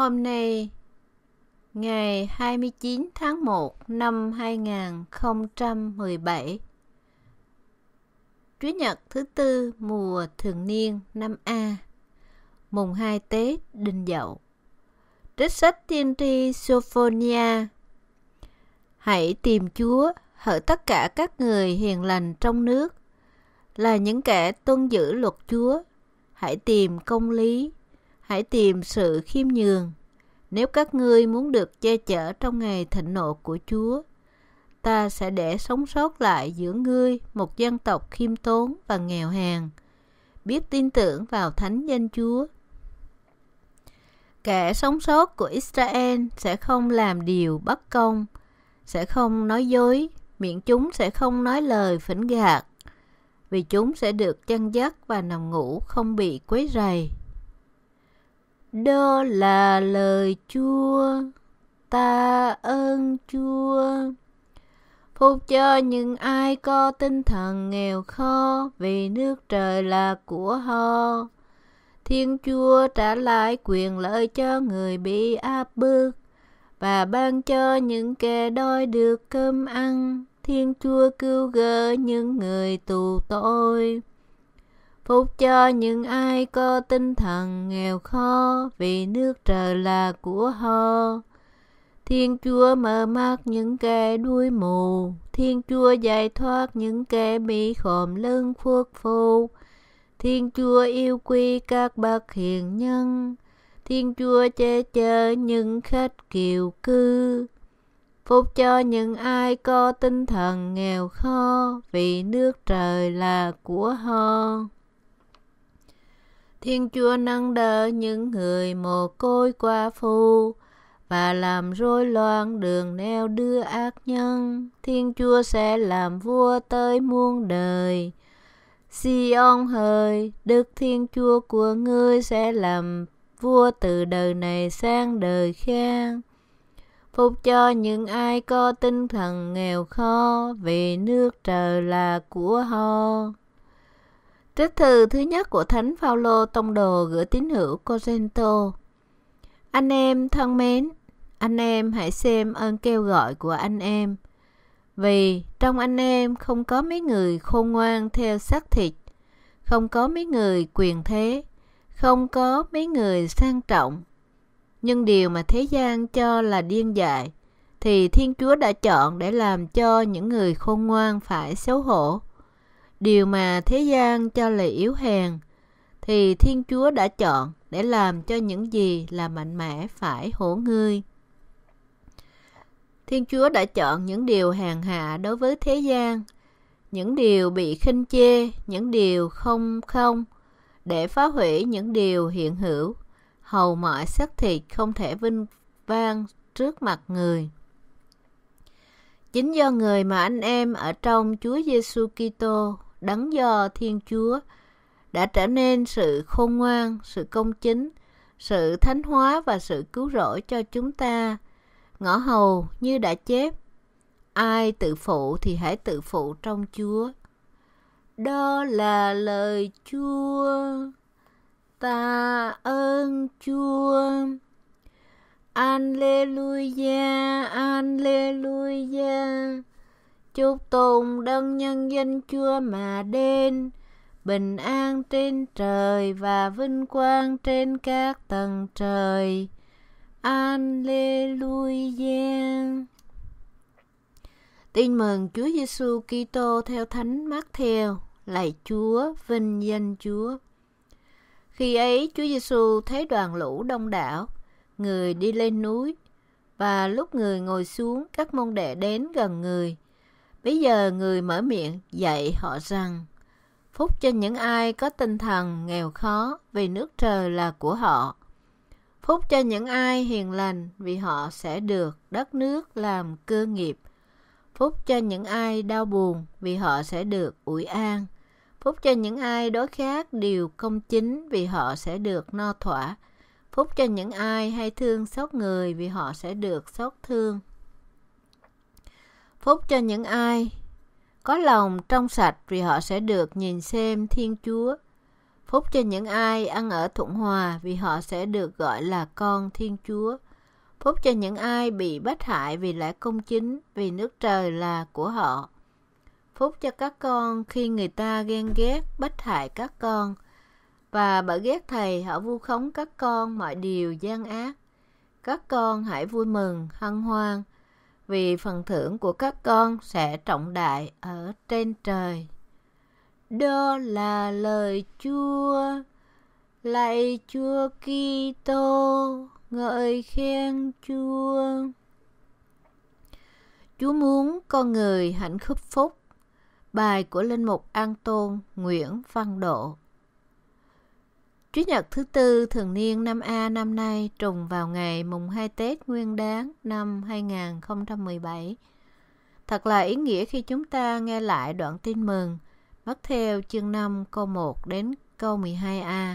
Hôm nay ngày 29 tháng 1 năm 2017 Chúa Nhật thứ tư mùa thường niên năm A Mùng 2 Tết đình Dậu Trích sách tiên tri Sophonia Hãy tìm Chúa hỡi tất cả các người hiền lành trong nước là những kẻ tuân giữ luật Chúa hãy tìm công lý hãy tìm sự khiêm nhường nếu các ngươi muốn được che chở trong ngày thịnh nộ của chúa ta sẽ để sống sót lại giữa ngươi một dân tộc khiêm tốn và nghèo hèn biết tin tưởng vào thánh danh chúa kẻ sống sót của israel sẽ không làm điều bất công sẽ không nói dối miệng chúng sẽ không nói lời phỉnh gạt vì chúng sẽ được chăn dắt và nằm ngủ không bị quấy rầy đó là lời Chúa, ta ơn Chúa. Phúc cho những ai có tinh thần nghèo khó vì nước trời là của họ. Thiên Chúa trả lại quyền lợi cho người bị áp bức và ban cho những kẻ đói được cơm ăn. Thiên Chúa cứu gỡ những người tù tội. Phúc cho những ai có tinh thần nghèo khó vì nước trời là của họ. Thiên Chúa mở mắt những kẻ đuôi mù, Thiên Chúa giải thoát những kẻ bị khom lưng phước phu Thiên Chúa yêu quý các bậc hiền nhân, Thiên Chúa che chở những khách kiều cư. Phúc cho những ai có tinh thần nghèo khó, vì nước trời là của họ. Thiên Chúa nâng đỡ những người mồ côi qua phù và làm rối loạn đường neo đưa ác nhân. Thiên Chúa sẽ làm vua tới muôn đời. Siôn hỡi, Đức Thiên Chúa của ngươi sẽ làm vua từ đời này sang đời khác. Phúc cho những ai có tinh thần nghèo khó, vì nước trời là của họ. Trích thư thứ nhất của Thánh Phaolô tông đồ gửi tín hữu Corinto. Anh em thân mến, anh em hãy xem ơn kêu gọi của anh em. Vì trong anh em không có mấy người khôn ngoan theo xác thịt, không có mấy người quyền thế, không có mấy người sang trọng. Nhưng điều mà thế gian cho là điên dại thì Thiên Chúa đã chọn để làm cho những người khôn ngoan phải xấu hổ điều mà thế gian cho là yếu hèn thì thiên chúa đã chọn để làm cho những gì là mạnh mẽ phải hổ ngươi thiên chúa đã chọn những điều hèn hạ đối với thế gian những điều bị khinh chê những điều không không để phá hủy những điều hiện hữu hầu mọi xác thịt không thể vinh vang trước mặt người chính do người mà anh em ở trong Chúa Giêsu Kitô đấng do Thiên Chúa đã trở nên sự khôn ngoan, sự công chính, sự thánh hóa và sự cứu rỗi cho chúng ta. Ngõ hầu như đã chép, ai tự phụ thì hãy tự phụ trong Chúa. Đó là lời Chúa. Ta ơn Chúa. Alleluia, Alleluia chúc tôn đơn nhân danh chúa mà đến bình an trên trời và vinh quang trên các tầng trời Alleluia Tin mừng Chúa Giêsu Kitô theo Thánh Matthew, lạy Chúa, vinh danh Chúa. Khi ấy Chúa Giêsu thấy đoàn lũ đông đảo, người đi lên núi và lúc người ngồi xuống các môn đệ đến gần người Bây giờ người mở miệng dạy họ rằng Phúc cho những ai có tinh thần nghèo khó vì nước trời là của họ. Phúc cho những ai hiền lành vì họ sẽ được đất nước làm cơ nghiệp. Phúc cho những ai đau buồn vì họ sẽ được ủi an. Phúc cho những ai đối khác điều công chính vì họ sẽ được no thỏa. Phúc cho những ai hay thương xót người vì họ sẽ được xót thương. Phúc cho những ai có lòng trong sạch vì họ sẽ được nhìn xem Thiên Chúa. Phúc cho những ai ăn ở thuận hòa vì họ sẽ được gọi là con Thiên Chúa. Phúc cho những ai bị bắt hại vì lẽ công chính, vì nước trời là của họ. Phúc cho các con khi người ta ghen ghét, bắt hại các con. Và bởi ghét thầy họ vu khống các con mọi điều gian ác. Các con hãy vui mừng, hân hoan vì phần thưởng của các con sẽ trọng đại ở trên trời. Đó là lời Chúa. Lạy Chúa Kitô, ngợi khen Chúa. Chúa muốn con người hạnh khúc phúc. Bài của Linh mục An Tôn Nguyễn Văn Độ Chủ nhật thứ tư thường niên năm A năm nay trùng vào ngày mùng 2 Tết Nguyên đán năm 2017. Thật là ý nghĩa khi chúng ta nghe lại đoạn tin mừng, bắt theo chương 5 câu 1 đến câu 12a.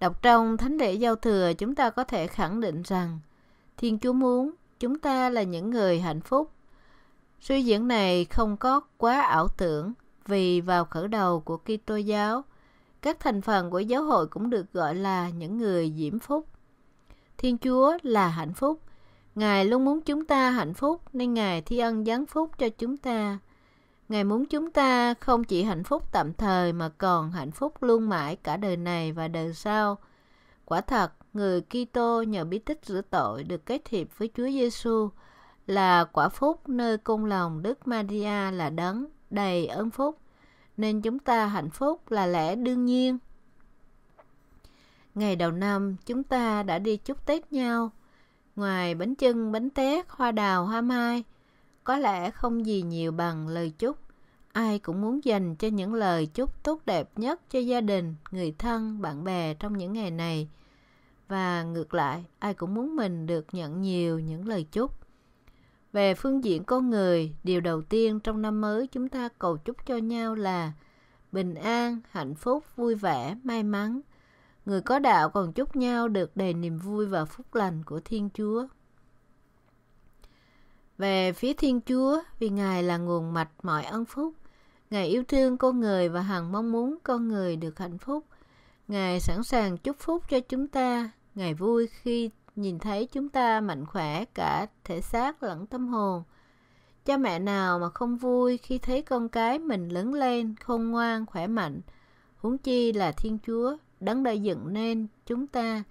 Đọc trong Thánh lễ Giao Thừa chúng ta có thể khẳng định rằng Thiên Chúa muốn chúng ta là những người hạnh phúc. Suy diễn này không có quá ảo tưởng vì vào khởi đầu của Kitô giáo – các thành phần của giáo hội cũng được gọi là những người diễm phúc. Thiên Chúa là hạnh phúc. Ngài luôn muốn chúng ta hạnh phúc nên Ngài thi ân giáng phúc cho chúng ta. Ngài muốn chúng ta không chỉ hạnh phúc tạm thời mà còn hạnh phúc luôn mãi cả đời này và đời sau. Quả thật, người Kitô nhờ bí tích rửa tội được kết hiệp với Chúa Giêsu là quả phúc nơi cung lòng Đức Maria là đấng đầy ơn phúc nên chúng ta hạnh phúc là lẽ đương nhiên ngày đầu năm chúng ta đã đi chúc tết nhau ngoài bánh trưng, bánh tét hoa đào hoa mai có lẽ không gì nhiều bằng lời chúc ai cũng muốn dành cho những lời chúc tốt đẹp nhất cho gia đình người thân bạn bè trong những ngày này và ngược lại ai cũng muốn mình được nhận nhiều những lời chúc về phương diện con người điều đầu tiên trong năm mới chúng ta cầu chúc cho nhau là bình an hạnh phúc vui vẻ may mắn người có đạo còn chúc nhau được đầy niềm vui và phúc lành của thiên chúa về phía thiên chúa vì ngài là nguồn mạch mọi ân phúc ngài yêu thương con người và hằng mong muốn con người được hạnh phúc ngài sẵn sàng chúc phúc cho chúng ta ngài vui khi nhìn thấy chúng ta mạnh khỏe cả thể xác lẫn tâm hồn. Cha mẹ nào mà không vui khi thấy con cái mình lớn lên, khôn ngoan, khỏe mạnh, huống chi là Thiên Chúa, đấng đã dựng nên chúng ta,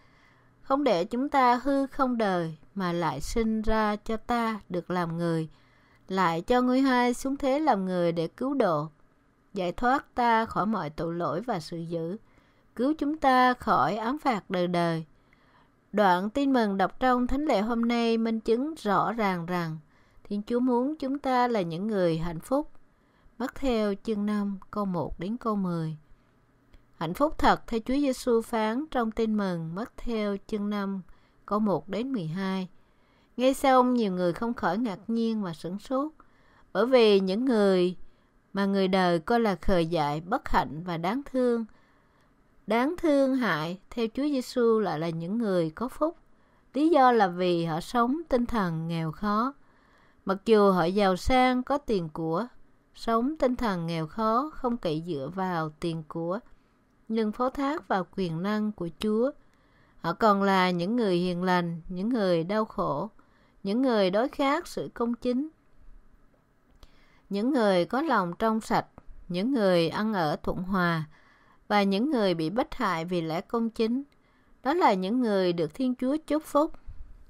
không để chúng ta hư không đời mà lại sinh ra cho ta được làm người, lại cho người hai xuống thế làm người để cứu độ, giải thoát ta khỏi mọi tội lỗi và sự dữ, cứu chúng ta khỏi án phạt đời đời Đoạn tin mừng đọc trong thánh lệ hôm nay minh chứng rõ ràng rằng Thiên Chúa muốn chúng ta là những người hạnh phúc. Bắt theo chương 5 câu 1 đến câu 10. Hạnh phúc thật theo Chúa Giêsu phán trong tin mừng mất theo chương 5 câu 1 đến 12. Ngay sau ông nhiều người không khỏi ngạc nhiên và sửng sốt bởi vì những người mà người đời coi là khờ dại, bất hạnh và đáng thương – đáng thương hại theo Chúa Giêsu lại là những người có phúc. Lý do là vì họ sống tinh thần nghèo khó. Mặc dù họ giàu sang có tiền của, sống tinh thần nghèo khó không cậy dựa vào tiền của, nhưng phó thác vào quyền năng của Chúa. Họ còn là những người hiền lành, những người đau khổ, những người đối khác sự công chính, những người có lòng trong sạch, những người ăn ở thuận hòa, và những người bị bách hại vì lẽ công chính. Đó là những người được Thiên Chúa chúc phúc.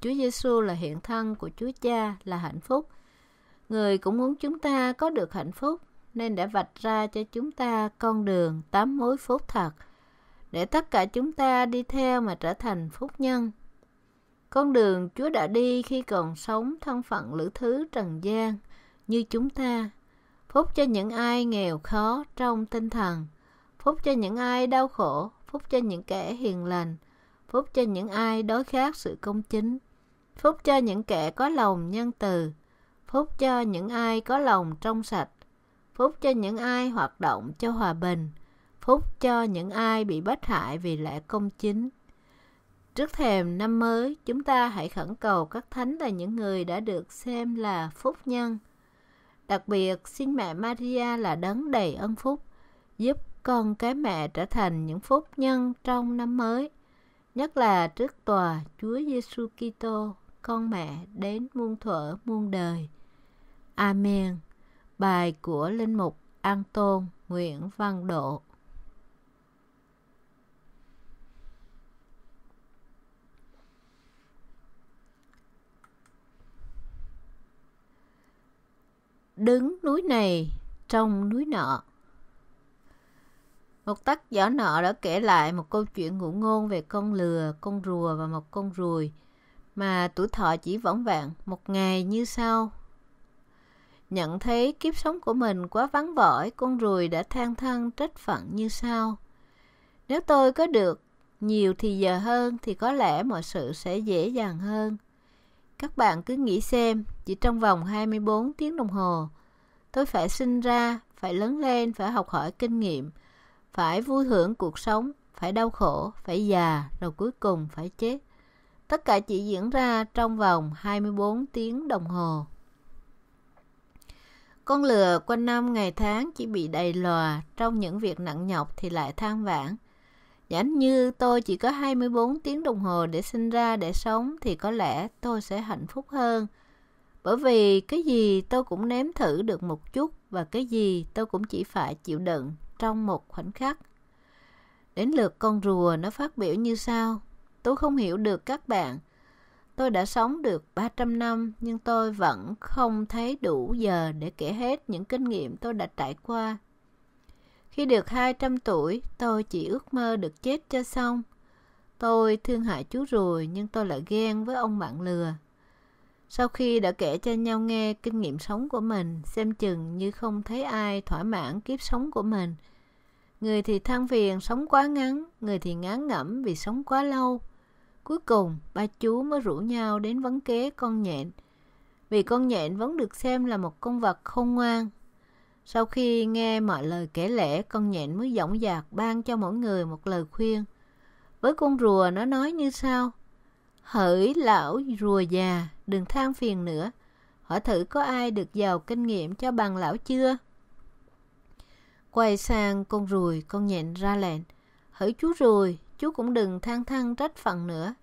Chúa Giêsu là hiện thân của Chúa Cha là hạnh phúc. Người cũng muốn chúng ta có được hạnh phúc nên đã vạch ra cho chúng ta con đường tám mối phúc thật để tất cả chúng ta đi theo mà trở thành phúc nhân. Con đường Chúa đã đi khi còn sống thân phận lữ thứ trần gian như chúng ta, phúc cho những ai nghèo khó trong tinh thần phúc cho những ai đau khổ, phúc cho những kẻ hiền lành, phúc cho những ai đối khác sự công chính, phúc cho những kẻ có lòng nhân từ, phúc cho những ai có lòng trong sạch, phúc cho những ai hoạt động cho hòa bình, phúc cho những ai bị bất hại vì lẽ công chính. Trước thềm năm mới, chúng ta hãy khẩn cầu các thánh là những người đã được xem là phúc nhân. Đặc biệt, xin mẹ Maria là đấng đầy ân phúc, giúp con cái mẹ trở thành những phúc nhân trong năm mới, nhất là trước tòa Chúa Giêsu Kitô, con mẹ đến muôn thuở muôn đời. Amen. Bài của linh mục An Tôn Nguyễn Văn Độ. Đứng núi này trong núi nọ một tác giả nọ đã kể lại một câu chuyện ngụ ngôn về con lừa, con rùa và một con ruồi mà tuổi thọ chỉ võng vạn một ngày như sau. Nhận thấy kiếp sống của mình quá vắng vỏi, con ruồi đã than thân trách phận như sau. Nếu tôi có được nhiều thì giờ hơn thì có lẽ mọi sự sẽ dễ dàng hơn. Các bạn cứ nghĩ xem, chỉ trong vòng 24 tiếng đồng hồ, tôi phải sinh ra, phải lớn lên, phải học hỏi kinh nghiệm – phải vui hưởng cuộc sống phải đau khổ phải già rồi cuối cùng phải chết tất cả chỉ diễn ra trong vòng 24 tiếng đồng hồ con lừa quanh năm ngày tháng chỉ bị đầy lòa trong những việc nặng nhọc thì lại than vãn giả như tôi chỉ có 24 tiếng đồng hồ để sinh ra để sống thì có lẽ tôi sẽ hạnh phúc hơn bởi vì cái gì tôi cũng nếm thử được một chút và cái gì tôi cũng chỉ phải chịu đựng trong một khoảnh khắc. Đến lượt con rùa nó phát biểu như sau. Tôi không hiểu được các bạn. Tôi đã sống được 300 năm nhưng tôi vẫn không thấy đủ giờ để kể hết những kinh nghiệm tôi đã trải qua. Khi được 200 tuổi, tôi chỉ ước mơ được chết cho xong. Tôi thương hại chú rùa nhưng tôi lại ghen với ông bạn lừa. Sau khi đã kể cho nhau nghe kinh nghiệm sống của mình, xem chừng như không thấy ai thỏa mãn kiếp sống của mình – Người thì than phiền sống quá ngắn, người thì ngán ngẩm vì sống quá lâu. Cuối cùng, ba chú mới rủ nhau đến vấn kế con nhện. Vì con nhện vẫn được xem là một con vật khôn ngoan. Sau khi nghe mọi lời kể lẽ, con nhện mới dõng dạc ban cho mỗi người một lời khuyên. Với con rùa nó nói như sau. Hỡi lão rùa già, đừng than phiền nữa. Hỏi thử có ai được giàu kinh nghiệm cho bằng lão chưa? Quay sang con ruồi, con nhện ra lệnh. Hỡi chú ruồi, chú cũng đừng than thân trách phận nữa.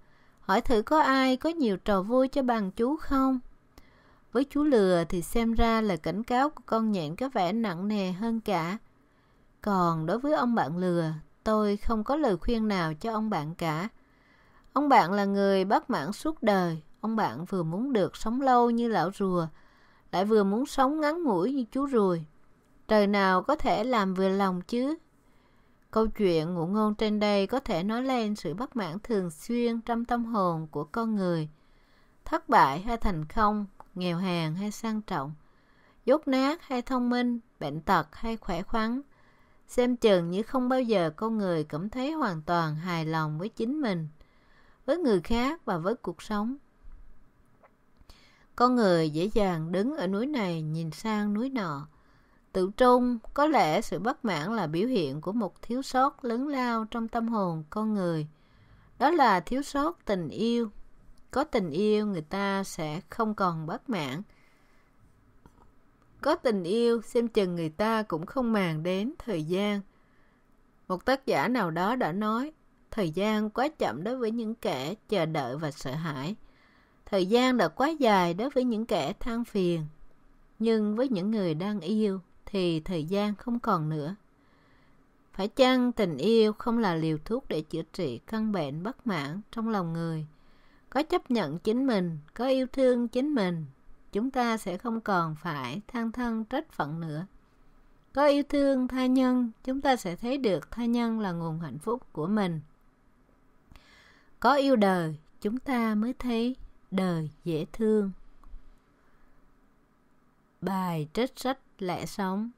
Hỏi thử có ai có nhiều trò vui cho bằng chú không? Với chú lừa thì xem ra là cảnh cáo của con nhện có vẻ nặng nề hơn cả. Còn đối với ông bạn lừa, tôi không có lời khuyên nào cho ông bạn cả. Ông bạn là người bất mãn suốt đời. Ông bạn vừa muốn được sống lâu như lão rùa, lại vừa muốn sống ngắn ngủi như chú ruồi trời nào có thể làm vừa lòng chứ câu chuyện ngụ ngôn trên đây có thể nói lên sự bất mãn thường xuyên trong tâm hồn của con người thất bại hay thành công nghèo hèn hay sang trọng dốt nát hay thông minh bệnh tật hay khỏe khoắn xem chừng như không bao giờ con người cảm thấy hoàn toàn hài lòng với chính mình với người khác và với cuộc sống con người dễ dàng đứng ở núi này nhìn sang núi nọ Tự trung, có lẽ sự bất mãn là biểu hiện của một thiếu sót lớn lao trong tâm hồn con người. Đó là thiếu sót tình yêu. Có tình yêu người ta sẽ không còn bất mãn. Có tình yêu, xem chừng người ta cũng không màng đến thời gian. Một tác giả nào đó đã nói, thời gian quá chậm đối với những kẻ chờ đợi và sợ hãi. Thời gian đã quá dài đối với những kẻ than phiền. Nhưng với những người đang yêu, thì thời gian không còn nữa. Phải chăng tình yêu không là liều thuốc để chữa trị căn bệnh bất mãn trong lòng người? Có chấp nhận chính mình, có yêu thương chính mình, chúng ta sẽ không còn phải than thân trách phận nữa. Có yêu thương tha nhân, chúng ta sẽ thấy được tha nhân là nguồn hạnh phúc của mình. Có yêu đời, chúng ta mới thấy đời dễ thương. Bài trích sách lẽ sống